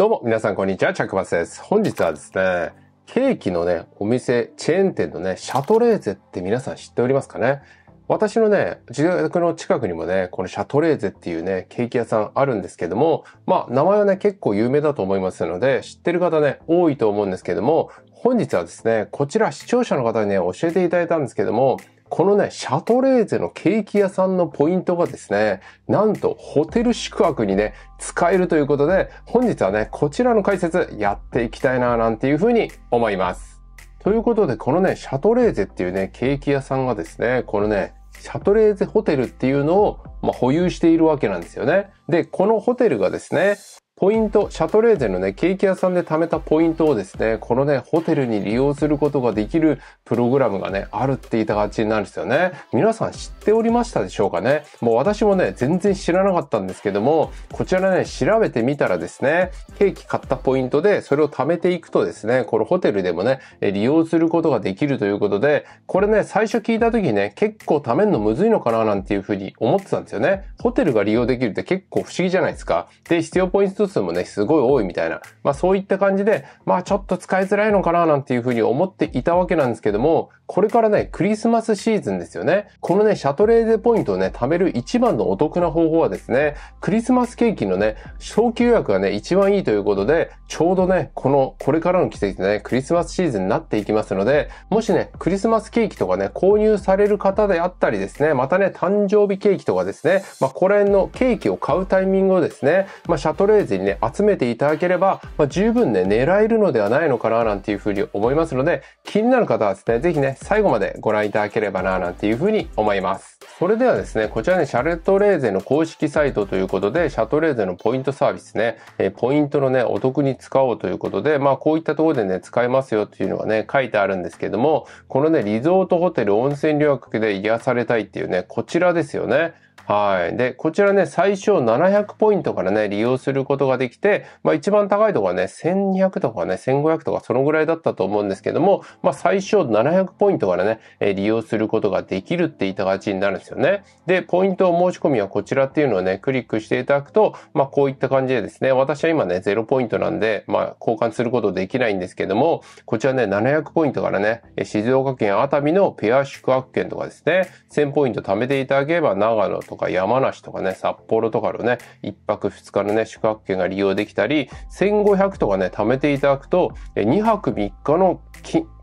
どうも、皆さん、こんにちは。チャックバスです。本日はですね、ケーキのね、お店、チェーン店のね、シャトレーゼって皆さん知っておりますかね私のね、自宅の近くにもね、このシャトレーゼっていうね、ケーキ屋さんあるんですけども、まあ、名前はね、結構有名だと思いますので、知ってる方ね、多いと思うんですけども、本日はですね、こちら視聴者の方にね、教えていただいたんですけども、このね、シャトレーゼのケーキ屋さんのポイントがですね、なんとホテル宿泊にね、使えるということで、本日はね、こちらの解説やっていきたいななんていうふうに思います。ということで、このね、シャトレーゼっていうね、ケーキ屋さんがですね、このね、シャトレーゼホテルっていうのを、まあ、保有しているわけなんですよね。で、このホテルがですね、ポイント、シャトレーゼのね、ケーキ屋さんで貯めたポイントをですね、このね、ホテルに利用することができるプログラムがね、あるって言いたがちなんですよね。皆さん知っておりましたでしょうかねもう私もね、全然知らなかったんですけども、こちらね、調べてみたらですね、ケーキ買ったポイントで、それを貯めていくとですね、これホテルでもね、利用することができるということで、これね、最初聞いた時にね、結構貯めるのむずいのかななんていうふうに思ってたんですよね。ホテルが利用できるって結構不思議じゃないですか。で、必要ポイント数もね、すごい多いみたいな、まあそういった感じで、まあちょっと使いづらいのかななんていうふうに思っていたわけなんですけども、これからね、クリスマスシーズンですよね。このね、シャトレーゼポイントをね、貯める一番のお得な方法はですね、クリスマスケーキのね、小規予約がね、一番いいということで、ちょうどね、この、これからの季節でね、クリスマスシーズンになっていきますので、もしね、クリスマスケーキとかね、購入される方であったりですね、またね、誕生日ケーキとかですね、まあ、これのケーキを買うタイミングをですね、まあ、シャトレーゼにね、集めていただければ、まあ、十分ね、狙えるのではないのかな、なんていうふうに思いますので、気になる方はですね、ぜひね、最後までご覧いただければななんていうふうに思います。それではですね、こちらね、シャレットレーゼの公式サイトということで、シャトレーゼのポイントサービスね、えポイントのね、お得に使おうということで、まあこういったところでね、使えますよっていうのがね、書いてあるんですけども、このね、リゾートホテル温泉旅客で癒されたいっていうね、こちらですよね。はい。で、こちらね、最小700ポイントからね、利用することができて、まあ一番高いとこはね、1200とかね、1500とかそのぐらいだったと思うんですけども、まあ最小700ポイントからね、利用することができるって言った形になるんですよね。で、ポイント申し込みはこちらっていうのをね、クリックしていただくと、まあこういった感じでですね、私は今ね、0ポイントなんで、まあ交換することできないんですけども、こちらね、700ポイントからね、静岡県熱海のペア宿泊券とかですね、1000ポイント貯めていただければ長野とかか山梨とかね、札幌とかのね、1泊2日のね、宿泊券が利用できたり、1500とかね、貯めていただくと、2泊3日の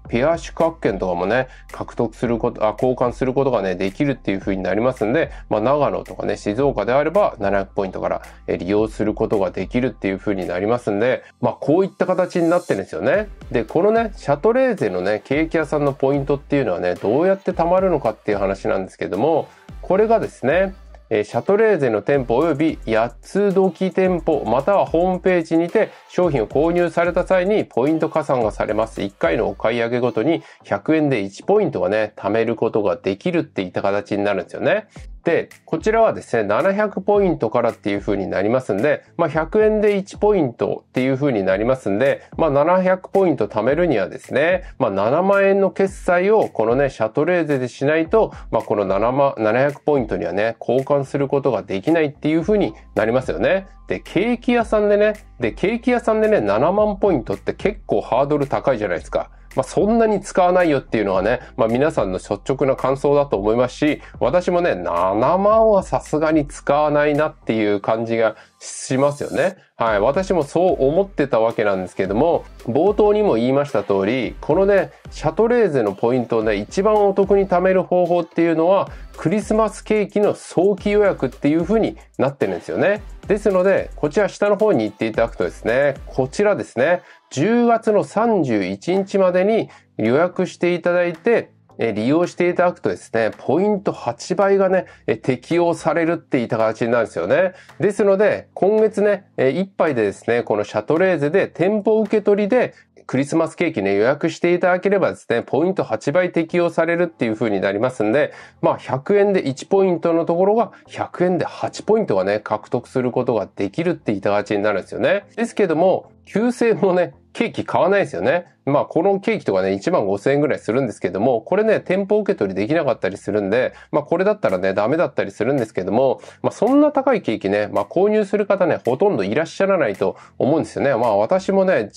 ペア宿泊券とかもね、獲得すること、あ、交換することがね、できるっていう風になりますんで、まあ、長野とかね、静岡であれば、700ポイントから利用することができるっていう風になりますんで、まあ、こういった形になってるんですよね。で、このね、シャトレーゼのね、ケーキ屋さんのポイントっていうのはね、どうやって貯まるのかっていう話なんですけども、これがですね、えシャトレーゼの店舗及び八つ時店舗またはホームページにて商品を購入された際にポイント加算がされます。1回のお買い上げごとに100円で1ポイントがね、貯めることができるっていった形になるんですよね。で、こちらはですね、700ポイントからっていう風になりますんで、まあ、100円で1ポイントっていう風になりますんで、まあ、700ポイント貯めるにはですね、まあ、7万円の決済をこのね、シャトレーゼでしないと、まあ、この7万、700ポイントにはね、交換することができないっていう風になりますよね。で、ケーキ屋さんでね、で、ケーキ屋さんでね、7万ポイントって結構ハードル高いじゃないですか。まあ、そんなに使わないよっていうのはね、まあ、皆さんの率直な感想だと思いますし、私もね、7万はさすがに使わないなっていう感じがしますよね。はい。私もそう思ってたわけなんですけども、冒頭にも言いました通り、このね、シャトレーゼのポイントをね、一番お得に貯める方法っていうのは、クリスマスケーキの早期予約っていう風になってるんですよね。ですので、こちら下の方に行っていただくとですね、こちらですね、10月の31日までに予約していただいて、え利用していただくとですね、ポイント8倍がね、え適用されるって言った形になるんですよね。ですので、今月ね、え1杯でですね、このシャトレーゼで店舗受け取りで、クリスマスケーキね、予約していただければですね、ポイント8倍適用されるっていう風になりますんで、まあ、100円で1ポイントのところが、100円で8ポイントがね、獲得することができるっていた形になるんですよね。ですけども、9000もね、ケーキ買わないですよね。まあ、このケーキとかね、1万5000円ぐらいするんですけども、これね、店舗受け取りできなかったりするんで、まあ、これだったらね、ダメだったりするんですけども、まあ、そんな高いケーキね、まあ、購入する方ね、ほとんどいらっしゃらないと思うんですよね。まあ、私もね、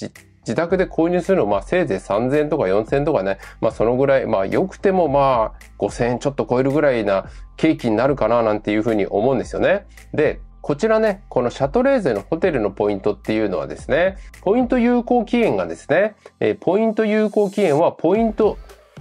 自宅で購入するの、まあ、せいぜい3000円とか4000円とかね、まあ、そのぐらい、まあ、良くても、まあ、5000円ちょっと超えるぐらいなケーキになるかな、なんていうふうに思うんですよね。で、こちらね、このシャトレーゼのホテルのポイントっていうのはですね、ポイント有効期限がですね、えポイント有効期限はポイント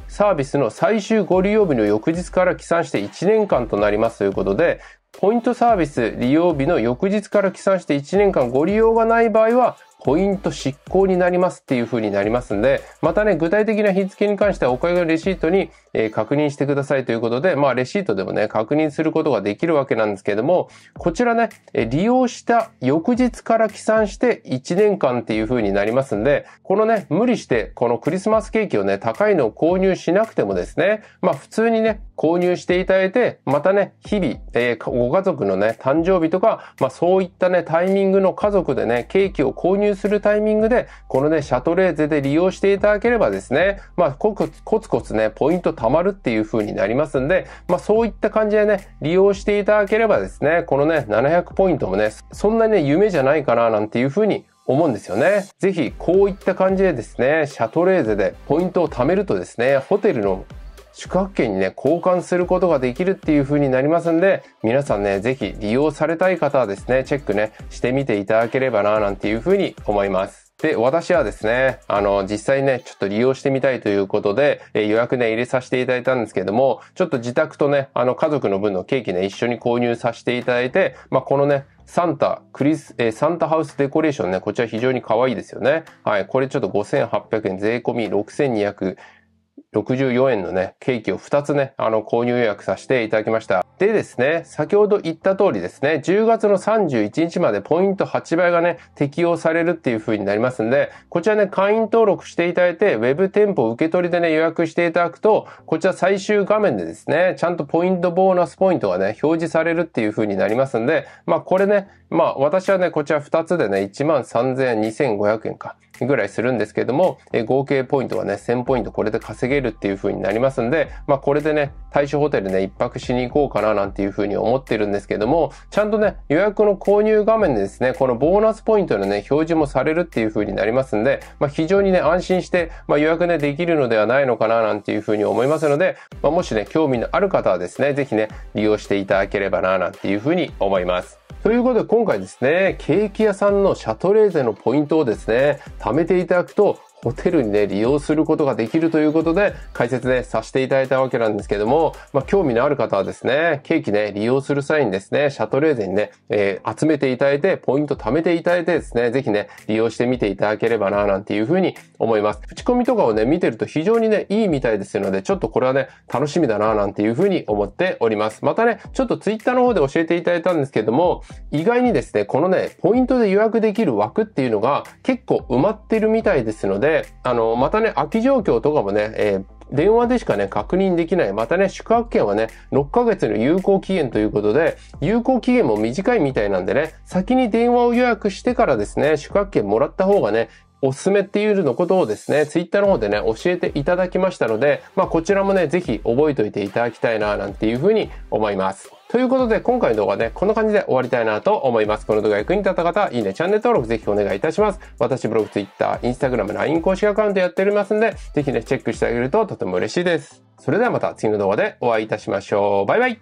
サービスの最終ご利用日の翌日から起算して1年間となりますということで、ポイントサービス利用日の翌日から起算して1年間ご利用がない場合は、ポイント執行になりますっていう風になりますんで、またね、具体的な日付に関してはお買い物レシートに、え確認してくださいということで、まあレシートでもね、確認することができるわけなんですけれども、こちらね、え利用した翌日から起算して1年間っていう風になりますんで、このね、無理してこのクリスマスケーキをね、高いのを購入しなくてもですね、まあ普通にね、購入していただいて、またね、日々、えー、ご家族のね、誕生日とか、まあそういったね、タイミングの家族でね、ケーキを購入入するタイミングで、このね、シャトレーゼで利用していただければですね、まあ、コツコツコツね、ポイント貯まるっていう風になりますんで、まあ、そういった感じでね、利用していただければですね、このね、700ポイントもね、そんなにね、夢じゃないかな、なんていう風に思うんですよね。ぜひ、こういった感じでですね、シャトレーゼでポイントを貯めるとですね、ホテルの宿泊券にね、交換することができるっていう風になりますんで、皆さんね、ぜひ利用されたい方はですね、チェックね、してみていただければな、なんていう風に思います。で、私はですね、あの、実際ね、ちょっと利用してみたいということで、えー、予約ね、入れさせていただいたんですけども、ちょっと自宅とね、あの、家族の分のケーキね、一緒に購入させていただいて、まあ、このね、サンタ、クリス、えー、サンタハウスデコレーションね、こちら非常に可愛いですよね。はい、これちょっと5800円、税込み6200 64円のね、ケーキを2つね、あの、購入予約させていただきました。でですね、先ほど言った通りですね、10月の31日までポイント8倍がね、適用されるっていう風になりますんで、こちらね、会員登録していただいて、ウェブ店舗受け取りでね、予約していただくと、こちら最終画面でですね、ちゃんとポイントボーナスポイントがね、表示されるっていう風になりますんで、まあこれね、まあ私はね、こちら2つでね、13,2500円か。ぐらいするんですけども、え合計ポイントがね、1000ポイントこれで稼げるっていう風になりますんで、まあこれでね、対象ホテルね、一泊しに行こうかななんていう風に思ってるんですけども、ちゃんとね、予約の購入画面でですね、このボーナスポイントのね、表示もされるっていう風になりますんで、まあ非常にね、安心して、まあ、予約ね、できるのではないのかななんていう風に思いますので、まあ、もしね、興味のある方はですね、ぜひね、利用していただければななんていう風に思います。ということで今回ですね、ケーキ屋さんのシャトレーゼのポイントをですね、貯めていただくとホテルにね、利用することができるということで、解説ね、させていただいたわけなんですけども、まあ、興味のある方はですね、ケーキね、利用する際にですね、シャトレーゼにね、えー、集めていただいて、ポイント貯めていただいてですね、ぜひね、利用してみていただければな、なんていうふうに思います。口コミとかをね、見てると非常にね、いいみたいですので、ちょっとこれはね、楽しみだな、なんていうふうに思っております。またね、ちょっとツイッターの方で教えていただいたんですけども、意外にですね、このね、ポイントで予約できる枠っていうのが結構埋まってるみたいですので、で、あの、またね、空き状況とかもね、えー、電話でしかね、確認できない。またね、宿泊券はね、6ヶ月の有効期限ということで、有効期限も短いみたいなんでね、先に電話を予約してからですね、宿泊券もらった方がね、おすすめっていうのことをですね、ツイッターの方でね、教えていただきましたので、まあこちらもね、ぜひ覚えておいていただきたいな、なんていうふうに思います。ということで、今回の動画ね、こんな感じで終わりたいなと思います。この動画役に立った方、は、いいね、チャンネル登録ぜひお願いいたします。私、ブログ、ツイッター、インスタグラム、LINE 公式アカウントやっておりますんで、ぜひね、チェックしてあげるととても嬉しいです。それではまた次の動画でお会いいたしましょう。バイバイ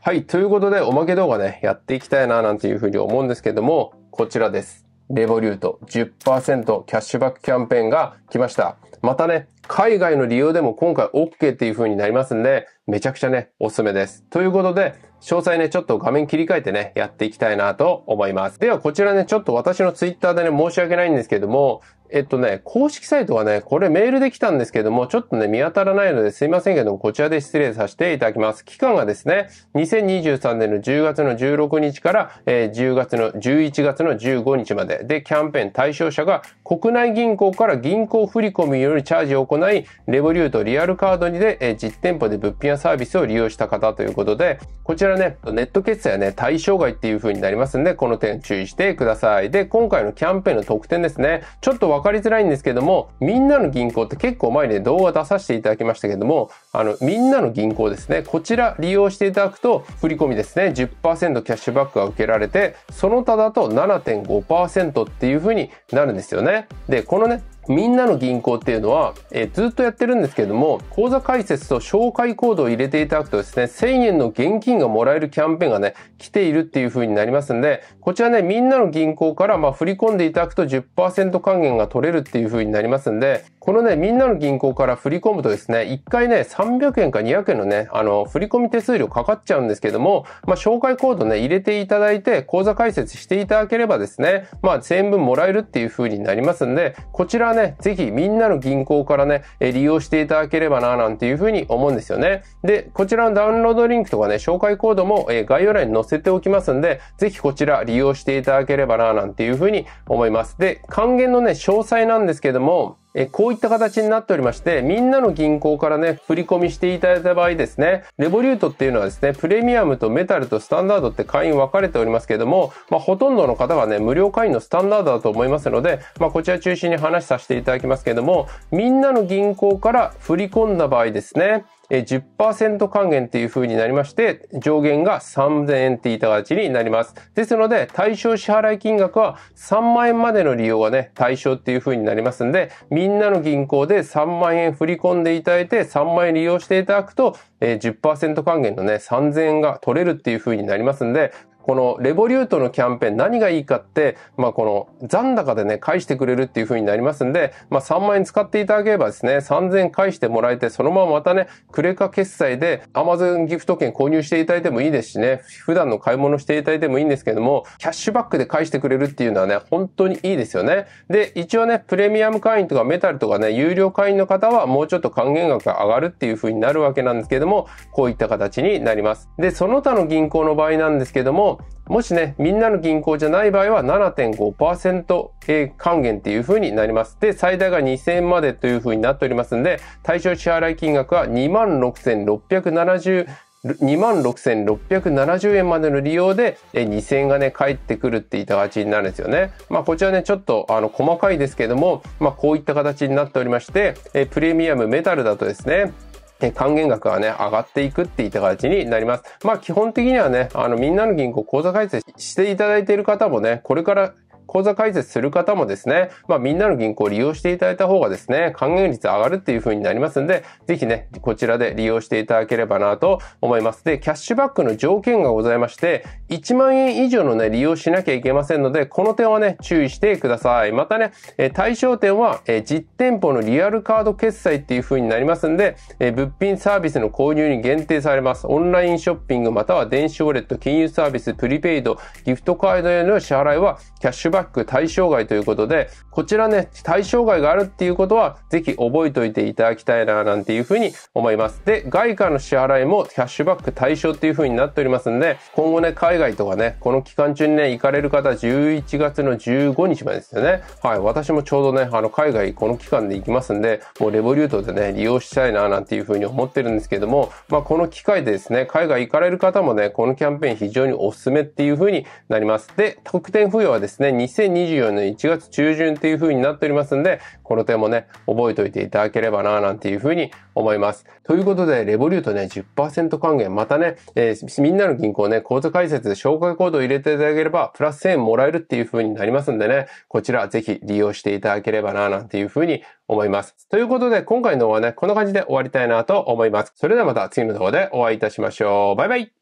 はい、ということで、おまけ動画ね、やっていきたいな、なんていうふうに思うんですけども、こちらです。レボリュート10%キャッシュバックキャンペーンが来ました。またね、海外の利用でも今回 OK っていう風になりますんで、めちゃくちゃね、おすすめです。ということで、詳細ね、ちょっと画面切り替えてね、やっていきたいなと思います。ではこちらね、ちょっと私の Twitter でね、申し訳ないんですけども、えっとね、公式サイトがね、これメールで来たんですけども、ちょっとね、見当たらないのですいませんけども、こちらで失礼させていただきます。期間がですね、2023年の10月の16日から、えー、10月の、11月の15日まで。で、キャンペーン対象者が国内銀行から銀行振込によるチャージを行い、レボリュートリアルカードにで、えー、実店舗で物品やサービスを利用した方ということで、こちらね、ネット決済はね、対象外っていう風になりますんで、この点注意してください。で、今回のキャンペーンの特典ですね、ちょっと分かりづらいんですけども、みんなの銀行って結構前に動画出させていただきましたけども、あの、みんなの銀行ですね。こちら利用していただくと、振込ですね、10%キャッシュバックが受けられて、その他だと7.5%っていう風になるんですよね。で、このね、みんなの銀行っていうのは、えー、ずっとやってるんですけれども、口座開設と紹介コードを入れていただくとですね、1000円の現金がもらえるキャンペーンがね、来ているっていう風になりますんで、こちらね、みんなの銀行から、まあ、振り込んでいただくと10%還元が取れるっていう風になりますんで、このね、みんなの銀行から振り込むとですね、1回ね、300円か200円のね、あの、振り込み手数料かかっちゃうんですけども、まあ、紹介コードね、入れていただいて、口座開設していただければですね、まあ、1000円分もらえるっていう風になりますんで、こちらはね、ぜひみんなの銀行からね、利用していただければな、なんていうふうに思うんですよね。で、こちらのダウンロードリンクとかね、紹介コードも概要欄に載せておきますんで、ぜひこちら利用していただければな、なんていうふうに思います。で、還元のね、詳細なんですけども、えこういった形になっておりまして、みんなの銀行からね、振り込みしていただいた場合ですね、レボリュートっていうのはですね、プレミアムとメタルとスタンダードって会員分かれておりますけれども、まあ、ほとんどの方はね、無料会員のスタンダードだと思いますので、まあ、こちら中心に話させていただきますけれども、みんなの銀行から振り込んだ場合ですね、10%還元っていう風になりまして、上限が3000円っていった形になります。ですので、対象支払い金額は3万円までの利用がね、対象っていう風になりますんで、みんなの銀行で3万円振り込んでいただいて、3万円利用していただくと、10%還元のね、3000円が取れるっていう風になりますんで、このレボリュートのキャンペーン何がいいかって、まあ、この残高でね、返してくれるっていう風になりますんで、まあ、3万円使っていただければですね、3000円返してもらえて、そのまままたね、クレカ決済で Amazon ギフト券購入していただいてもいいですしね、普段の買い物していただいてもいいんですけども、キャッシュバックで返してくれるっていうのはね、本当にいいですよね。で、一応ね、プレミアム会員とかメタルとかね、有料会員の方はもうちょっと還元額が上がるっていう風になるわけなんですけども、こういった形になります。で、その他の銀行の場合なんですけども、も、しね、みんなの銀行じゃない場合は7.5%還元っていう風になります。で、最大が2000円までという風になっておりますので、対象支払い金額は26,670 26,670円までの利用で2000円がね、返ってくるっていった形になるんですよね。まあ、こちらね、ちょっとあの、細かいですけども、まあ、こういった形になっておりまして、プレミアムメタルだとですね、で、還元額がね、上がっていくっていった形になります。まあ基本的にはね、あのみんなの銀行口座開設していただいている方もね、これから口座開設する方もですね、まあ、みんなの銀行を利用していただいた方がですね、還元率上がるっていう風になりますんで、ぜひね、こちらで利用していただければなと思います。で、キャッシュバックの条件がございまして、1万円以上のね、利用しなきゃいけませんので、この点はね、注意してください。またね、え対象店は、え実店舗のリアルカード決済っていう風になりますんで、え物品サービスの購入に限定されます。オンラインショッピングまたは電子ウォレット、金融サービス、プリペイド、ギフトカードへの支払いは、キャッシュバックラック対象外ということで、こちらね、対象外があるっていうことは、ぜひ覚えておいていただきたいな、なんていうふうに思います。で、外貨の支払いもキャッシュバック対象っていうふうになっておりますんで、今後ね、海外とかね、この期間中にね、行かれる方、11月の15日までですよね。はい、私もちょうどね、あの、海外この期間で行きますんで、もうレボリュートでね、利用したいな、なんていうふうに思ってるんですけども、まあ、この機会でですね、海外行かれる方もね、このキャンペーン非常におすすめっていうふうになります。で、特典付与はですね、2024年1月中旬っていう風になっておりますんで、この点もね、覚えておいていただければな、なんていう風に思います。ということで、レボリュートね、10%還元、またね、えー、みんなの銀行ね、口座開設、紹介コードを入れていただければ、プラス1000円もらえるっていう風になりますんでね、こちらぜひ利用していただければな、なんていう風に思います。ということで、今回の動画はね、こんな感じで終わりたいなと思います。それではまた次の動画でお会いいたしましょう。バイバイ